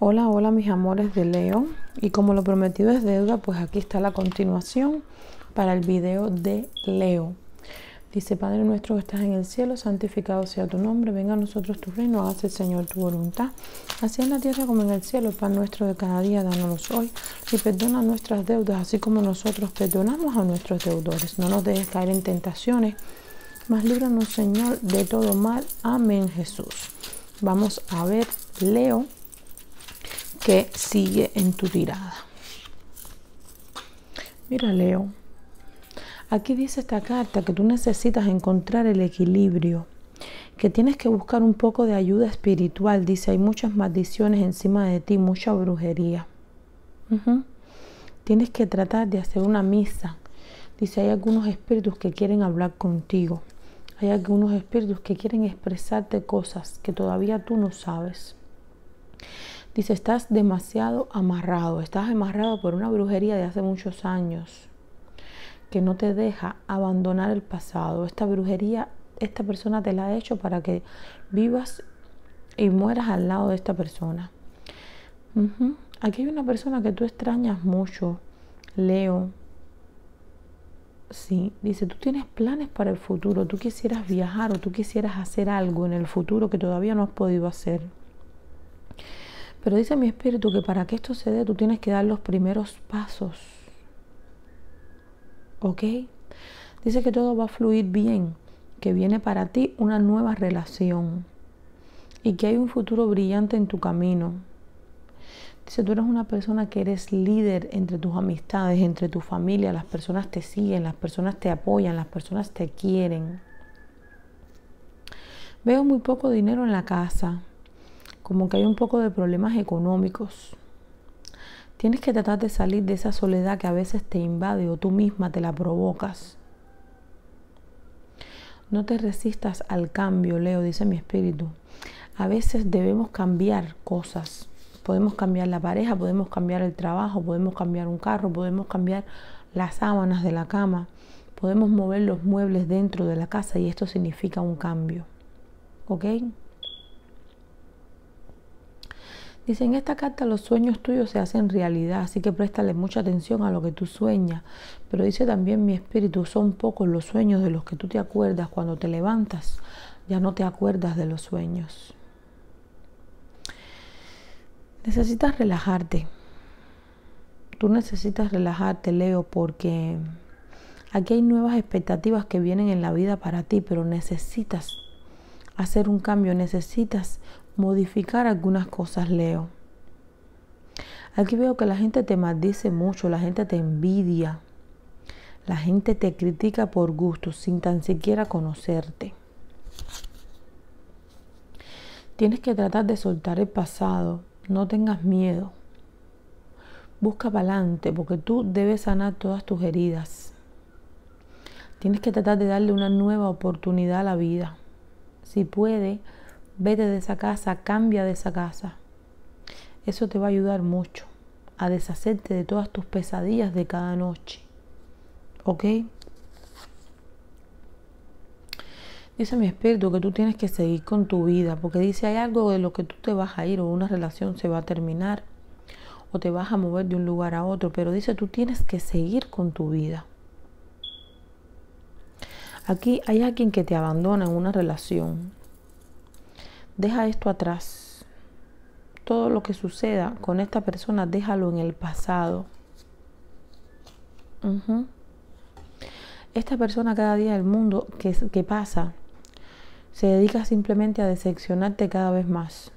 Hola, hola mis amores de Leo y como lo prometido es deuda, pues aquí está la continuación para el video de Leo. Dice, Padre nuestro que estás en el cielo, santificado sea tu nombre, venga a nosotros tu reino, Hágase el Señor tu voluntad, así en la tierra como en el cielo, pan nuestro de cada día, dánoslo hoy y perdona nuestras deudas, así como nosotros perdonamos a nuestros deudores. No nos dejes caer en tentaciones, mas líbranos Señor de todo mal. Amén Jesús. Vamos a ver Leo que sigue en tu tirada. Mira, Leo. Aquí dice esta carta que tú necesitas encontrar el equilibrio, que tienes que buscar un poco de ayuda espiritual. Dice, hay muchas maldiciones encima de ti, mucha brujería. Tienes que tratar de hacer una misa. Dice, hay algunos espíritus que quieren hablar contigo. Hay algunos espíritus que quieren expresarte cosas que todavía tú no sabes. Dice, estás demasiado amarrado, estás amarrado por una brujería de hace muchos años que no te deja abandonar el pasado. Esta brujería, esta persona te la ha hecho para que vivas y mueras al lado de esta persona. Aquí hay una persona que tú extrañas mucho, Leo. Sí, dice, tú tienes planes para el futuro, tú quisieras viajar o tú quisieras hacer algo en el futuro que todavía no has podido hacer. Pero dice mi espíritu que para que esto se dé tú tienes que dar los primeros pasos. ¿Ok? Dice que todo va a fluir bien, que viene para ti una nueva relación y que hay un futuro brillante en tu camino. Dice, tú eres una persona que eres líder entre tus amistades, entre tu familia, las personas te siguen, las personas te apoyan, las personas te quieren. Veo muy poco dinero en la casa como que hay un poco de problemas económicos. Tienes que tratar de salir de esa soledad que a veces te invade o tú misma te la provocas. No te resistas al cambio, Leo, dice mi espíritu. A veces debemos cambiar cosas. Podemos cambiar la pareja, podemos cambiar el trabajo, podemos cambiar un carro, podemos cambiar las sábanas de la cama, podemos mover los muebles dentro de la casa y esto significa un cambio. ¿Ok? Dice, en esta carta los sueños tuyos se hacen realidad, así que préstale mucha atención a lo que tú sueñas. Pero dice también mi espíritu, son pocos los sueños de los que tú te acuerdas cuando te levantas, ya no te acuerdas de los sueños. Necesitas relajarte. Tú necesitas relajarte, Leo, porque aquí hay nuevas expectativas que vienen en la vida para ti, pero necesitas hacer un cambio, necesitas modificar algunas cosas, Leo. Aquí veo que la gente te maldice mucho, la gente te envidia, la gente te critica por gusto, sin tan siquiera conocerte. Tienes que tratar de soltar el pasado, no tengas miedo. Busca para adelante porque tú debes sanar todas tus heridas. Tienes que tratar de darle una nueva oportunidad a la vida. Si puede, vete de esa casa, cambia de esa casa. Eso te va a ayudar mucho a deshacerte de todas tus pesadillas de cada noche. ¿Ok? Dice mi espíritu que tú tienes que seguir con tu vida, porque dice hay algo de lo que tú te vas a ir o una relación se va a terminar o te vas a mover de un lugar a otro, pero dice tú tienes que seguir con tu vida. Aquí hay alguien que te abandona en una relación deja esto atrás. Todo lo que suceda con esta persona, déjalo en el pasado. Esta persona cada día del mundo que, que pasa se dedica simplemente a decepcionarte cada vez más.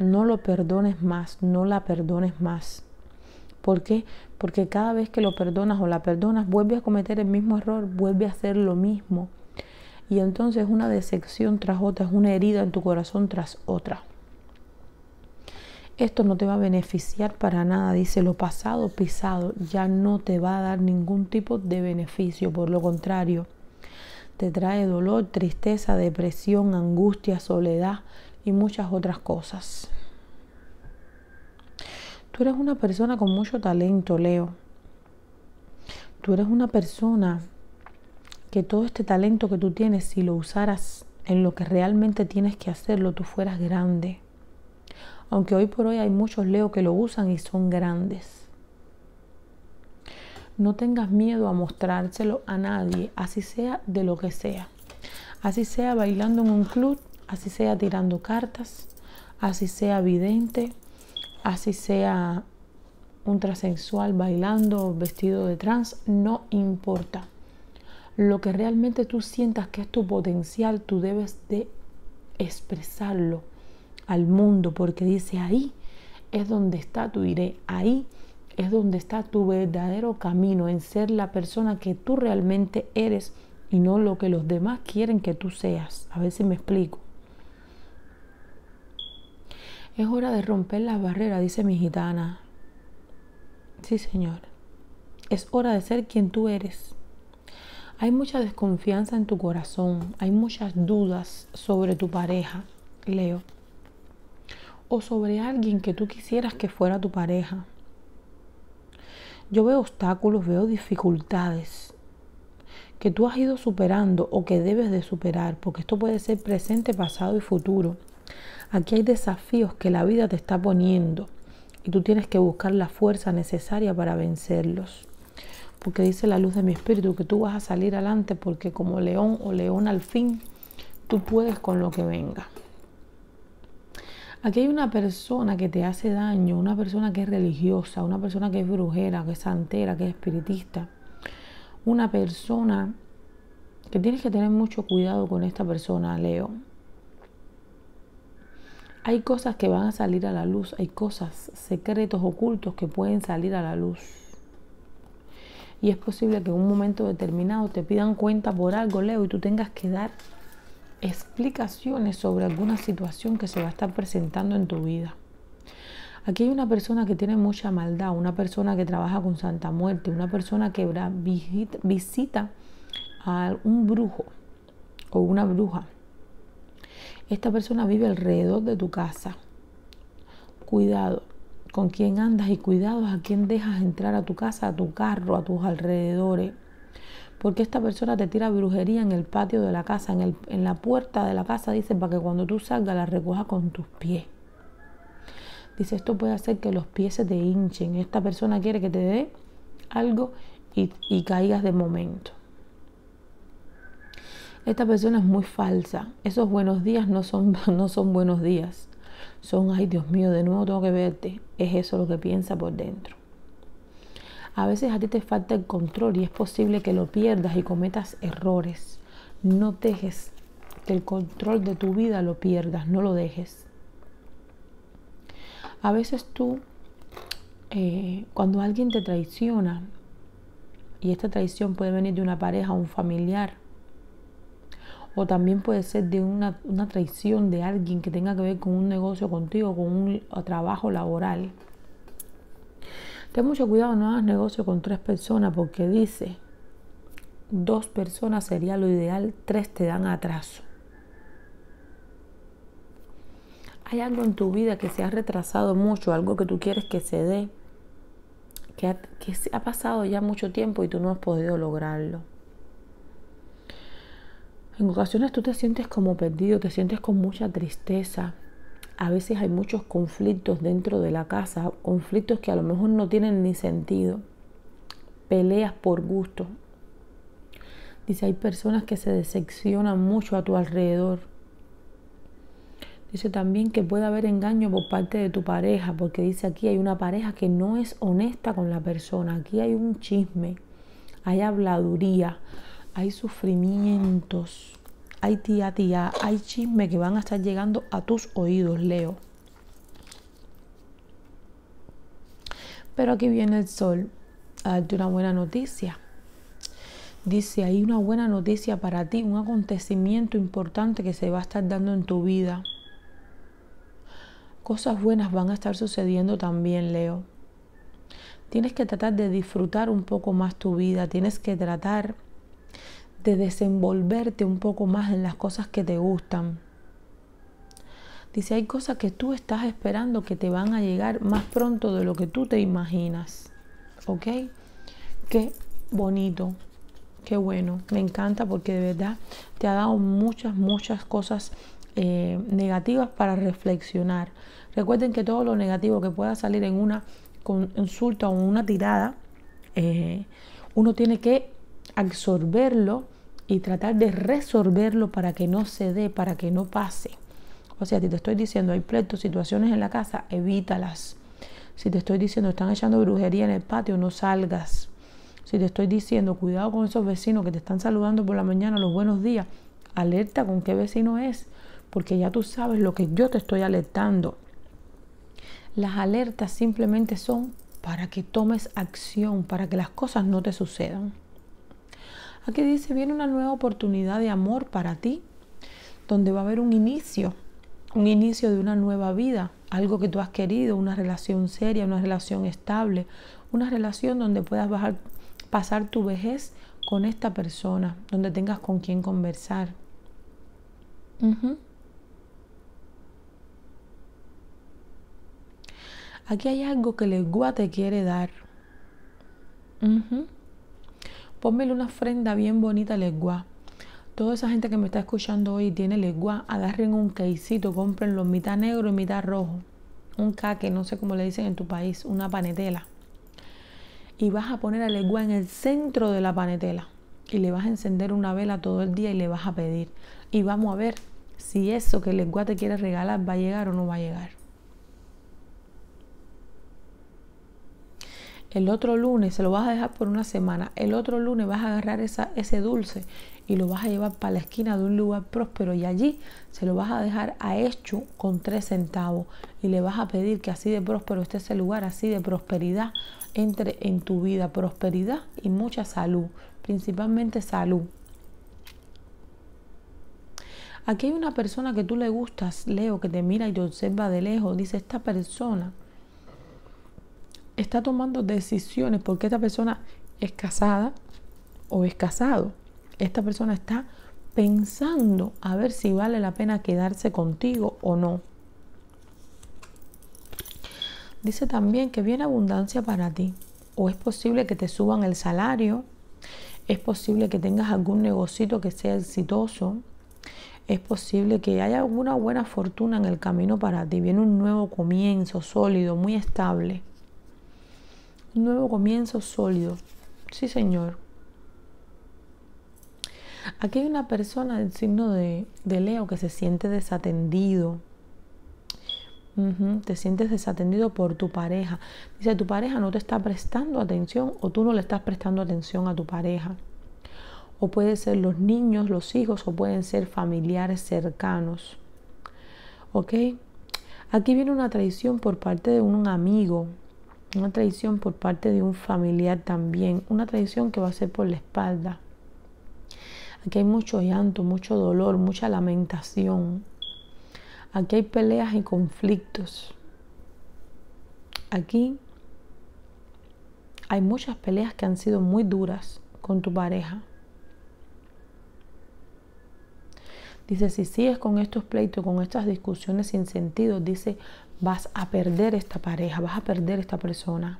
No lo perdones más, no la perdones más. ¿Por qué? Porque cada vez que lo perdonas o la perdonas, vuelve a cometer el mismo error, vuelve a hacer lo mismo. Y entonces una decepción tras otra, es una herida en tu corazón tras otra. Esto no te va a beneficiar para nada, dice lo pasado pisado, ya no te va a dar ningún tipo de beneficio, por lo contrario, te trae dolor, tristeza, depresión, angustia, soledad y muchas otras cosas. Tú eres una persona con mucho talento, Leo. Tú eres una persona que todo este talento que tú tienes, si lo usaras en lo que realmente tienes que hacerlo, tú fueras grande. Aunque hoy por hoy hay muchos Leo que lo usan y son grandes. No tengas miedo a mostrárselo a nadie, así sea de lo que sea. Así sea bailando en un club, así sea tirando cartas, así sea vidente, así sea un transexual bailando, vestido de trans, no importa lo que realmente tú sientas que es tu potencial, tú debes de expresarlo al mundo, porque dice ahí es donde está tu iré, ahí es donde está tu verdadero camino, en ser la persona que tú realmente eres y no lo que los demás quieren que tú seas. A ver si me explico. Es hora de romper las barreras, dice mi gitana. Sí, señor. Es hora de ser quien tú eres. Hay mucha desconfianza en tu corazón, hay muchas dudas sobre tu pareja, Leo, o sobre alguien que tú quisieras que fuera tu pareja. Yo veo obstáculos, veo dificultades que tú has ido superando o que debes de superar, porque esto puede ser presente, pasado y futuro. Aquí hay desafíos que la vida te está poniendo y tú tienes que buscar la fuerza necesaria para vencerlos porque dice la luz de mi espíritu que tú vas a salir adelante porque como león o león al fin, tú puedes con lo que venga. Aquí hay una persona que te hace daño, una persona que es religiosa, una persona que es brujera, que es santera, que es espiritista, una persona que tienes que tener mucho cuidado con esta persona, Leo. Hay cosas que van a salir a la luz, hay cosas, secretos ocultos que pueden salir a la luz y es posible que en un momento determinado te pidan cuenta por algo, Leo, y tú tengas que dar explicaciones sobre alguna situación que se va a estar presentando en tu vida. Aquí hay una persona que tiene mucha maldad, una persona que trabaja con Santa Muerte, una persona que visita a un brujo o una bruja. Esta persona vive alrededor de tu casa. Cuidado, con quién andas y cuidados a quién dejas entrar a tu casa, a tu carro, a tus alrededores. Porque esta persona te tira brujería en el patio de la casa, en, el, en la puerta de la casa, dice, para que cuando tú salgas la recojas con tus pies. Dice, esto puede hacer que los pies se te hinchen. Esta persona quiere que te dé algo y, y caigas de momento. Esta persona es muy falsa. Esos buenos días no son, no son buenos días son, ay Dios mío, de nuevo tengo que verte. Es eso lo que piensa por dentro. A veces a ti te falta el control y es posible que lo pierdas y cometas errores. No dejes que el control de tu vida lo pierdas, no lo dejes. A veces tú, eh, cuando alguien te traiciona, y esta traición puede venir de una pareja, o un familiar, o también puede ser de una, traición de alguien que tenga que ver con un negocio contigo, con un trabajo laboral. Ten mucho cuidado, no hagas negocio con tres personas porque dice, dos personas sería lo ideal, tres te dan atraso. Hay algo en tu vida que se ha retrasado mucho, algo que tú quieres que se dé, que se que ha pasado ya mucho tiempo y tú no has podido lograrlo. En ocasiones tú te sientes como perdido, te sientes con mucha tristeza. A veces hay muchos conflictos dentro de la casa, conflictos que a lo mejor no tienen ni sentido. Peleas por gusto. Dice, hay personas que se decepcionan mucho a tu alrededor. Dice también que puede haber engaño por parte de tu pareja, porque dice aquí hay una pareja que no es honesta con la persona, aquí hay un chisme, hay habladuría, hay sufrimientos, hay tía tía, hay chisme que van a estar llegando a tus oídos, Leo. Pero aquí viene el sol a darte una buena noticia. Dice, hay una buena noticia para ti, un acontecimiento importante que se va a estar dando en tu vida. Cosas buenas van a estar sucediendo también, Leo. Tienes que tratar de disfrutar un poco más tu vida, tienes que tratar de desenvolverte un poco más en las cosas que te gustan. Dice, hay cosas que tú estás esperando que te van a llegar más pronto de lo que tú te imaginas. ¿Ok? Qué bonito, qué bueno. Me encanta porque de verdad te ha dado muchas, muchas cosas eh, negativas para reflexionar. Recuerden que todo lo negativo que pueda salir en una consulta o una tirada, eh, uno tiene que absorberlo y tratar de resolverlo para que no se dé, para que no pase. O sea, si te estoy diciendo hay pleitos, situaciones en la casa, evítalas. Si te estoy diciendo están echando brujería en el patio, no salgas. Si te estoy diciendo cuidado con esos vecinos que te están saludando por la mañana, los buenos días, alerta con qué vecino es, porque ya tú sabes lo que yo te estoy alertando. Las alertas simplemente son para que tomes acción, para que las cosas no te sucedan. Aquí dice, viene una nueva oportunidad de amor para ti, donde va a haber un inicio, un inicio de una nueva vida, algo que tú has querido, una relación seria, una relación estable, una relación donde puedas pasar tu vejez con esta persona, donde tengas con quien conversar. Aquí hay algo que el Legua te quiere dar. Pónmele una ofrenda bien bonita legua. Toda esa gente que me está escuchando hoy tiene legua. agarren un queicito, cómprenlo mitad negro y mitad rojo. Un caque, no sé cómo le dicen en tu país, una panetela. Y vas a poner a legua en el centro de la panetela. Y le vas a encender una vela todo el día y le vas a pedir. Y vamos a ver si eso que el te quiere regalar va a llegar o no va a llegar. El otro lunes se lo vas a dejar por una semana. El otro lunes vas a agarrar esa, ese dulce y lo vas a llevar para la esquina de un lugar próspero y allí se lo vas a dejar a hecho con tres centavos y le vas a pedir que así de próspero esté ese lugar, así de prosperidad entre en tu vida, prosperidad y mucha salud, principalmente salud. Aquí hay una persona que tú le gustas, Leo, que te mira y te observa de lejos, dice esta persona está tomando decisiones porque esta persona es casada o es casado. Esta persona está pensando a ver si vale la pena quedarse contigo o no. Dice también que viene abundancia para ti. O es posible que te suban el salario. Es posible que tengas algún negocito que sea exitoso. Es posible que haya alguna buena fortuna en el camino para ti. Viene un nuevo comienzo sólido, muy estable. Un nuevo comienzo sólido. Sí, señor. Aquí hay una persona del signo de, Leo que se siente desatendido. Te sientes desatendido por tu pareja. Dice, tu pareja no te está prestando atención o tú no le estás prestando atención a tu pareja. O puede ser los niños, los hijos o pueden ser familiares cercanos. ¿Ok? Aquí viene una traición por parte de un amigo, una traición por parte de un familiar también, una traición que va a ser por la espalda. Aquí hay mucho llanto, mucho dolor, mucha lamentación. Aquí hay peleas y conflictos. Aquí hay muchas peleas que han sido muy duras con tu pareja. Dice, si sigues con estos pleitos, con estas discusiones sin sentido, dice, vas a perder esta pareja, vas a perder esta persona.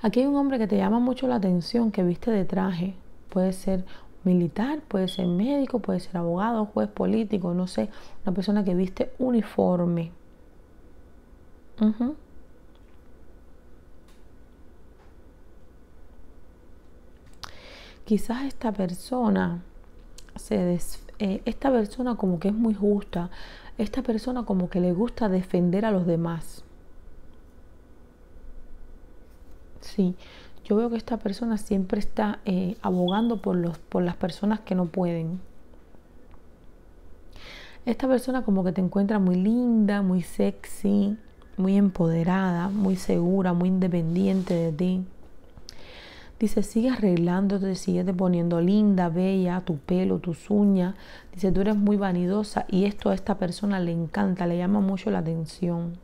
Aquí hay un hombre que te llama mucho la atención, que viste de traje. Puede ser militar, puede ser médico, puede ser abogado, juez político, no sé, una persona que viste uniforme. Quizás esta persona se des, eh, esta persona como que es muy justa, esta persona como que le gusta defender a los demás. Sí, yo veo que esta persona siempre está eh, abogando por, los, por las personas que no pueden. Esta persona como que te encuentra muy linda, muy sexy, muy empoderada, muy segura, muy independiente de ti. Dice, sigue arreglándote, sigue te poniendo linda, bella, tu pelo, tus uñas. Dice, tú eres muy vanidosa y esto a esta persona le encanta, le llama mucho la atención.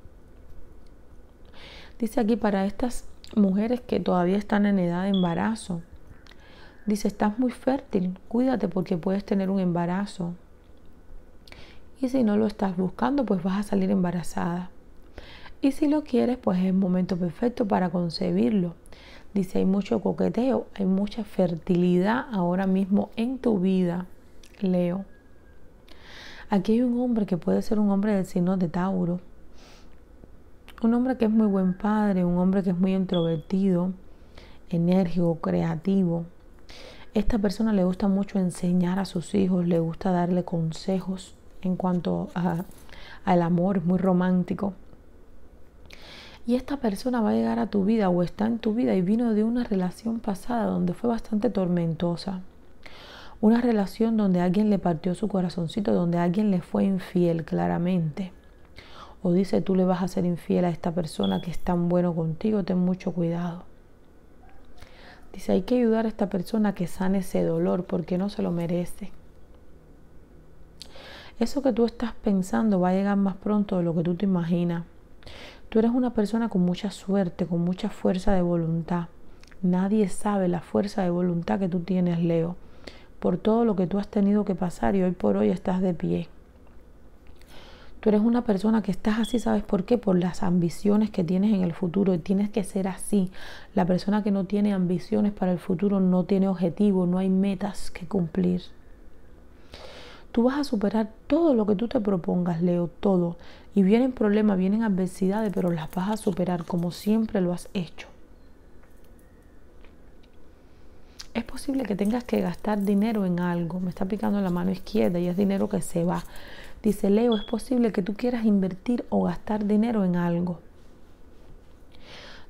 Dice aquí para estas mujeres que todavía están en edad de embarazo. Dice, estás muy fértil, cuídate porque puedes tener un embarazo. Y si no lo estás buscando, pues vas a salir embarazada. Y si lo quieres, pues es el momento perfecto para concebirlo. Dice, hay mucho coqueteo, hay mucha fertilidad ahora mismo en tu vida, Leo. Aquí hay un hombre que puede ser un hombre del signo de Tauro. Un hombre que es muy buen padre, un hombre que es muy introvertido, enérgico, creativo. Esta persona le gusta mucho enseñar a sus hijos, le gusta darle consejos en cuanto al amor, es muy romántico y esta persona va a llegar a tu vida o está en tu vida y vino de una relación pasada donde fue bastante tormentosa. Una relación donde alguien le partió su corazoncito, donde alguien le fue infiel claramente. O dice, tú le vas a ser infiel a esta persona que es tan bueno contigo, ten mucho cuidado. Dice, hay que ayudar a esta persona que sane ese dolor porque no se lo merece. Eso que tú estás pensando va a llegar más pronto de lo que tú te imaginas. Tú eres una persona con mucha suerte, con mucha fuerza de voluntad. Nadie sabe la fuerza de voluntad que tú tienes, Leo, por todo lo que tú has tenido que pasar y hoy por hoy estás de pie. Tú eres una persona que estás así, ¿sabes por qué? Por las ambiciones que tienes en el futuro y tienes que ser así. La persona que no tiene ambiciones para el futuro no tiene objetivo, no hay metas que cumplir. Tú vas a superar todo lo que tú te propongas, Leo, todo. Y vienen problemas, vienen adversidades, pero las vas a superar como siempre lo has hecho. Es posible que tengas que gastar dinero en algo. Me está picando la mano izquierda y es dinero que se va. Dice Leo, es posible que tú quieras invertir o gastar dinero en algo.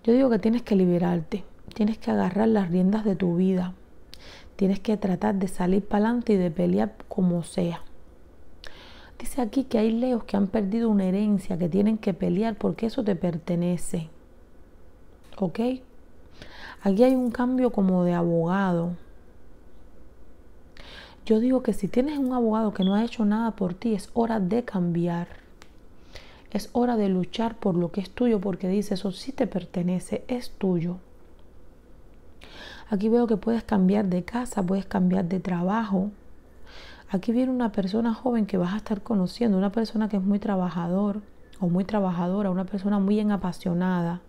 Yo digo que tienes que liberarte, tienes que agarrar las riendas de tu vida, tienes que tratar de salir para adelante y de pelear como sea. Dice aquí que hay leos que han perdido una herencia, que tienen que pelear porque eso te pertenece. ¿Ok? Aquí hay un cambio como de abogado. Yo digo que si tienes un abogado que no ha hecho nada por ti, es hora de cambiar. Es hora de luchar por lo que es tuyo porque dice, eso sí te pertenece, es tuyo. Aquí veo que puedes cambiar de casa, puedes cambiar de trabajo Aquí viene una persona joven que vas a estar conociendo, una persona que es muy trabajador o muy trabajadora, una persona muy apasionada.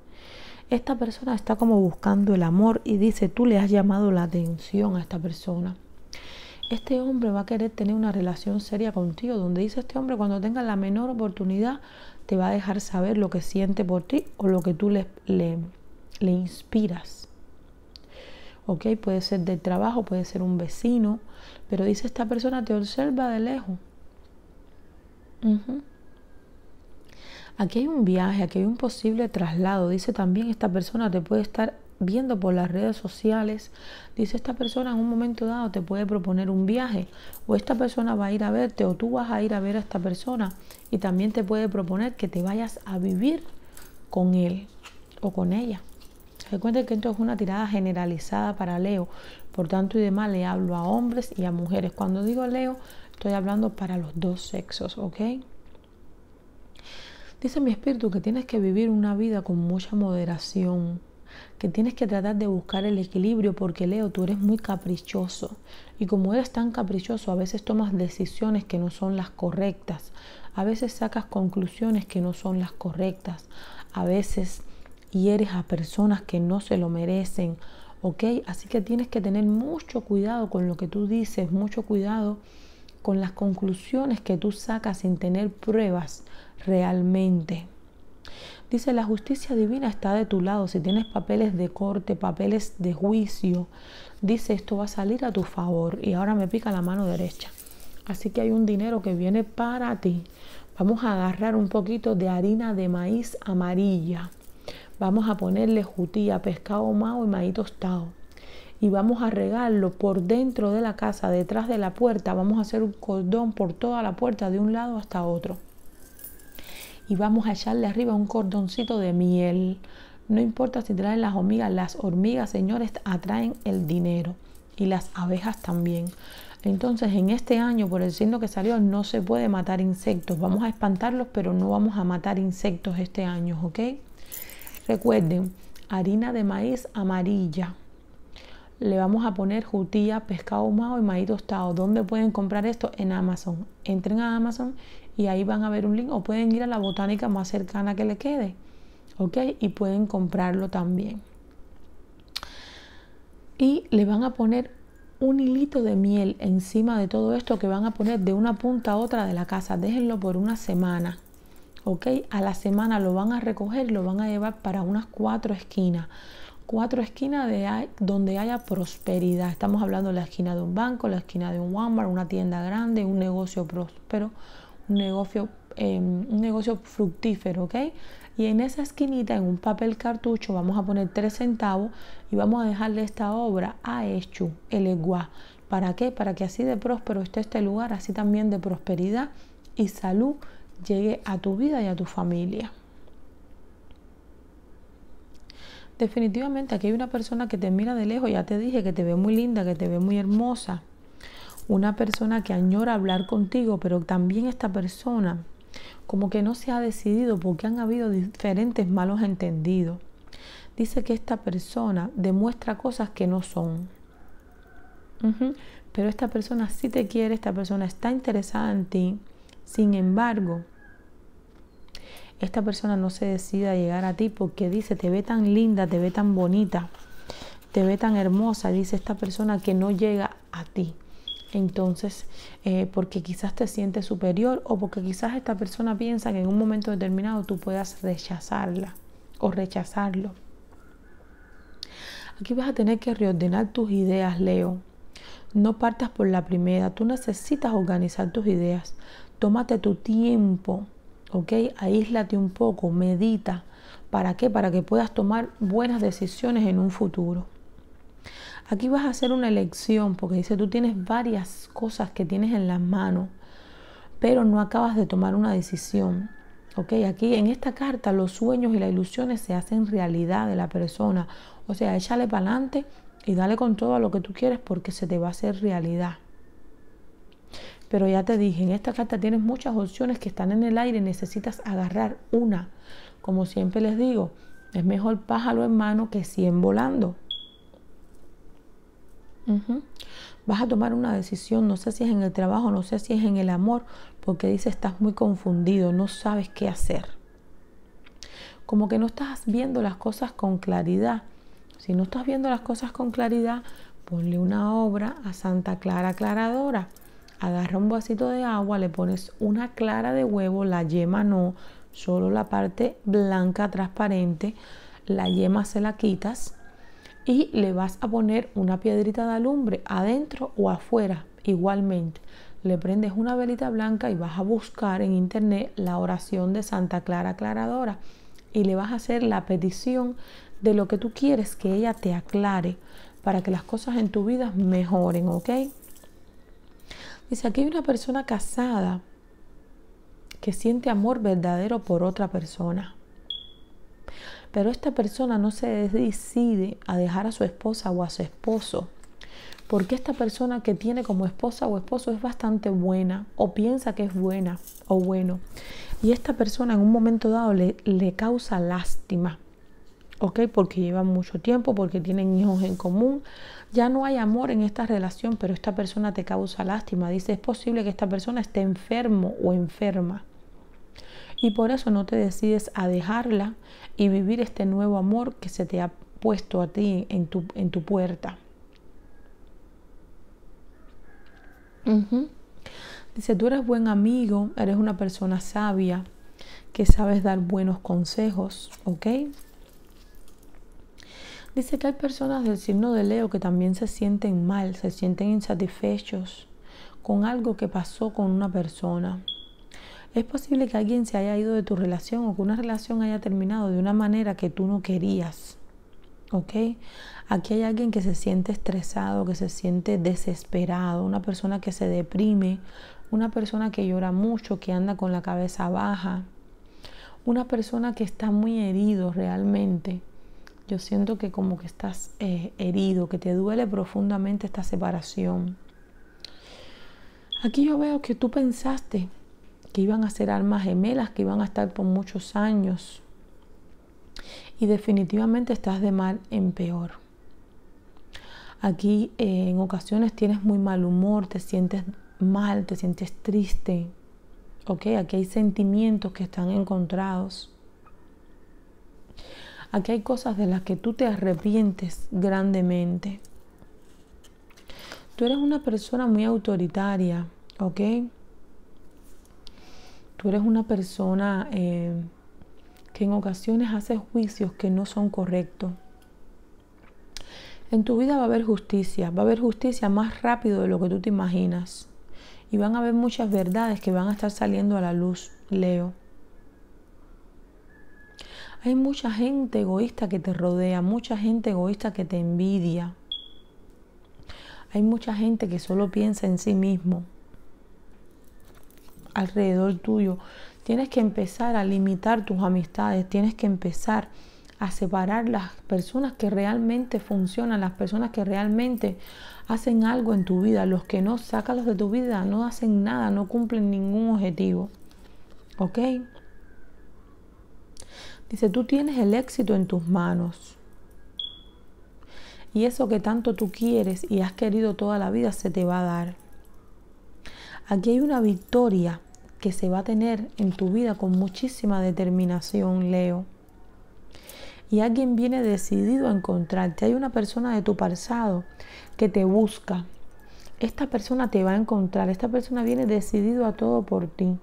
Esta persona está como buscando el amor y dice, tú le has llamado la atención a esta persona. Este hombre va a querer tener una relación seria contigo, donde dice este hombre, cuando tenga la menor oportunidad, te va a dejar saber lo que siente por ti o lo que tú le, le inspiras. Puede ser de trabajo, puede ser un vecino, pero dice esta persona te observa de lejos. Aquí hay un viaje, aquí hay un posible traslado, dice también esta persona te puede estar viendo por las redes sociales, dice esta persona en un momento dado te puede proponer un viaje o esta persona va a ir a verte o tú vas a ir a ver a esta persona y también te puede proponer que te vayas a vivir con él o con ella. Recuerden que esto es una tirada generalizada para Leo, por tanto y demás le hablo a hombres y a mujeres. Cuando digo Leo, estoy hablando para los dos sexos, ¿ok? Dice mi espíritu que tienes que vivir una vida con mucha moderación, que tienes que tratar de buscar el equilibrio porque Leo, tú eres muy caprichoso y como eres tan caprichoso a veces tomas decisiones que no son las correctas, a veces sacas conclusiones que no son las correctas, a veces eres a personas que no se lo merecen, ¿ok? Así que tienes que tener mucho cuidado con lo que tú dices, mucho cuidado con las conclusiones que tú sacas sin tener pruebas realmente. Dice, la justicia divina está de tu lado. Si tienes papeles de corte, papeles de juicio, dice, esto va a salir a tu favor. Y ahora me pica la mano derecha. Así que hay un dinero que viene para ti. Vamos a agarrar un poquito de harina de maíz amarilla. Vamos a ponerle jutía, pescado mao y maíz tostado. Y vamos a regarlo por dentro de la casa, detrás de la puerta. Vamos a hacer un cordón por toda la puerta, de un lado hasta otro. Y vamos a echarle arriba un cordoncito de miel. No importa si traen las hormigas, las hormigas, señores, atraen el dinero y las abejas también. Entonces, en este año, por el signo que salió, no se puede matar insectos. Vamos a espantarlos, pero no vamos a matar insectos este año, ¿ok? Recuerden, harina de maíz amarilla. Le vamos a poner jutilla, pescado ahumado y maíz tostado. ¿Dónde pueden comprar esto? En Amazon. Entren a Amazon y ahí van a ver un link o pueden ir a la botánica más cercana que le quede. ¿Ok? Y pueden comprarlo también. Y le van a poner un hilito de miel encima de todo esto que van a poner de una punta a otra de la casa. Déjenlo por una semana. ¿ok? A la semana lo van a recoger, lo van a llevar para unas cuatro esquinas. Cuatro esquinas de, donde haya prosperidad. Estamos hablando de la esquina de un banco, la esquina de un Walmart, una tienda grande, un negocio próspero, un negocio, em, un negocio fructífero, ¿ok? Y en esa esquinita, en un papel cartucho, vamos a poner tres centavos y vamos a dejarle esta obra a hecho el Eguá. ¿Para qué? Para que así de próspero esté este lugar, así también de prosperidad y salud llegue a tu vida y a tu familia. Definitivamente aquí hay una persona que te mira de lejos, ya te dije, que te ve muy linda, que te ve muy hermosa. Una persona que añora hablar contigo, pero también esta persona como que no se ha decidido porque han habido diferentes malos entendidos. Dice que esta persona demuestra cosas que no son. Pero esta persona sí te quiere, esta persona está interesada en ti. Sin embargo, esta persona no se decida a llegar a ti porque dice, te ve tan linda, te ve tan bonita, te ve tan hermosa, dice esta persona que no llega a ti. Entonces, eh, porque quizás te sientes superior o porque quizás esta persona piensa que en un momento determinado tú puedas rechazarla o rechazarlo. Aquí vas a tener que reordenar tus ideas, Leo. No partas por la primera. Tú necesitas organizar tus ideas. Tómate tu tiempo ¿ok? Aíslate un poco, medita. ¿Para qué? Para que puedas tomar buenas decisiones en un futuro. Aquí vas a hacer una elección, porque dice, tú tienes varias cosas que tienes en las manos, pero no acabas de tomar una decisión. ¿Ok? Aquí en esta carta los sueños y las ilusiones se hacen realidad de la persona. O sea, échale para adelante y dale con todo a lo que tú quieres porque se te va a hacer realidad. Pero ya te dije, en esta carta tienes muchas opciones que están en el aire, necesitas agarrar una. Como siempre les digo, es mejor pájaro en mano que 100 volando. Vas a tomar una decisión, no sé si es en el trabajo, no sé si es en el amor, porque dice estás muy confundido, no sabes qué hacer. Como que no estás viendo las cosas con claridad. Si no estás viendo las cosas con claridad, ponle una obra a Santa Clara Aclaradora. Agarra un vasito de agua, le pones una clara de huevo, la yema no, solo la parte blanca transparente, la yema se la quitas y le vas a poner una piedrita de alumbre adentro o afuera igualmente. Le prendes una velita blanca y vas a buscar en internet la oración de Santa Clara Aclaradora y le vas a hacer la petición de lo que tú quieres que ella te aclare para que las cosas en tu vida mejoren, ¿ok? Dice, aquí hay una persona casada que siente amor verdadero por otra persona. Pero esta persona no se decide a dejar a su esposa o a su esposo. Porque esta persona que tiene como esposa o esposo es bastante buena o piensa que es buena o bueno. Y esta persona en un momento dado le, le causa lástima ¿ok? Porque llevan mucho tiempo, porque tienen hijos en común. Ya no hay amor en esta relación, pero esta persona te causa lástima. Dice, es posible que esta persona esté enfermo o enferma. Y por eso no te decides a dejarla y vivir este nuevo amor que se te ha puesto a ti en tu, puerta. Dice, tú eres buen amigo, eres una persona sabia, que sabes dar buenos consejos, ¿ok? Dice que hay personas del signo de Leo que también se sienten mal, se sienten insatisfechos con algo que pasó con una persona. Es posible que alguien se haya ido de tu relación o que una relación haya terminado de una manera que tú no querías. ¿Ok? Aquí hay alguien que se siente estresado, que se siente desesperado, una persona que se deprime, una persona que llora mucho, que anda con la cabeza baja, una persona que está muy herido realmente yo siento que como que estás eh, herido, que te duele profundamente esta separación. Aquí yo veo que tú pensaste que iban a ser almas gemelas, que iban a estar por muchos años. Y definitivamente estás de mal en peor. Aquí eh, en ocasiones tienes muy mal humor, te sientes mal, te sientes triste. ¿Ok? Aquí hay sentimientos que están encontrados. Aquí hay cosas de las que tú te arrepientes grandemente. Tú eres una persona muy autoritaria, ¿ok? Tú eres una persona eh, que en ocasiones hace juicios que no son correctos. En tu vida va a haber justicia, va a haber justicia más rápido de lo que tú te imaginas. Y van a haber muchas verdades que van a estar saliendo a la luz, Leo. Hay mucha gente egoísta que te rodea, mucha gente egoísta que te envidia. Hay mucha gente que solo piensa en sí mismo. Alrededor tuyo. Tienes que empezar a limitar tus amistades. Tienes que empezar a separar las personas que realmente funcionan, las personas que realmente hacen algo en tu vida. Los que no, sácalos de tu vida, no hacen nada, no cumplen ningún objetivo. ¿Ok? Dice, tú tienes el éxito en tus manos. Y eso que tanto tú quieres y has querido toda la vida se te va a dar. Aquí hay una victoria que se va a tener en tu vida con muchísima determinación, Leo. Y alguien viene decidido a encontrarte. Hay una persona de tu pasado que te busca. Esta persona te va a encontrar. Esta persona viene decidido a todo por ti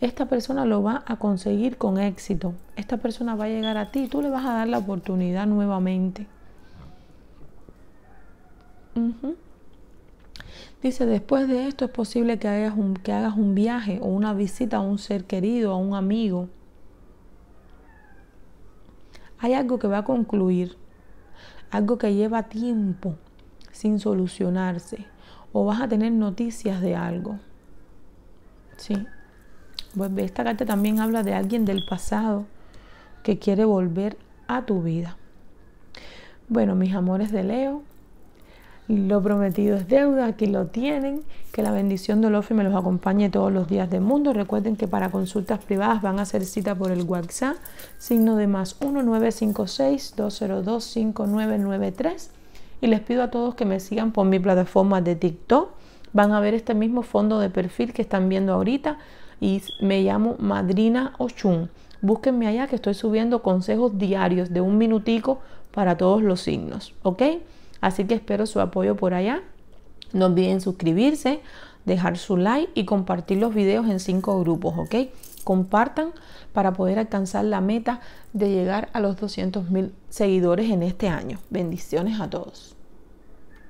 esta persona lo va a conseguir con éxito. Esta persona va a llegar a ti tú le vas a dar la oportunidad nuevamente. Dice, después de esto es posible que hagas, un, que hagas un viaje o una visita a un ser querido, a un amigo. Hay algo que va a concluir, algo que lleva tiempo sin solucionarse o vas a tener noticias de algo. Sí esta carta también habla de alguien del pasado que quiere volver a tu vida. Bueno, mis amores de Leo, lo prometido es deuda, aquí lo tienen. Que la bendición de Lofi me los acompañe todos los días del mundo. Recuerden que para consultas privadas van a hacer cita por el WhatsApp, signo de más 1956 202 Y les pido a todos que me sigan por mi plataforma de TikTok. Van a ver este mismo fondo de perfil que están viendo ahorita y me llamo Madrina Ochun. Búsquenme allá que estoy subiendo consejos diarios de un minutico para todos los signos, ¿ok? Así que espero su apoyo por allá. No olviden suscribirse, dejar su like y compartir los videos en cinco grupos, ¿ok? Compartan para poder alcanzar la meta de llegar a los 200 mil seguidores en este año. Bendiciones a todos.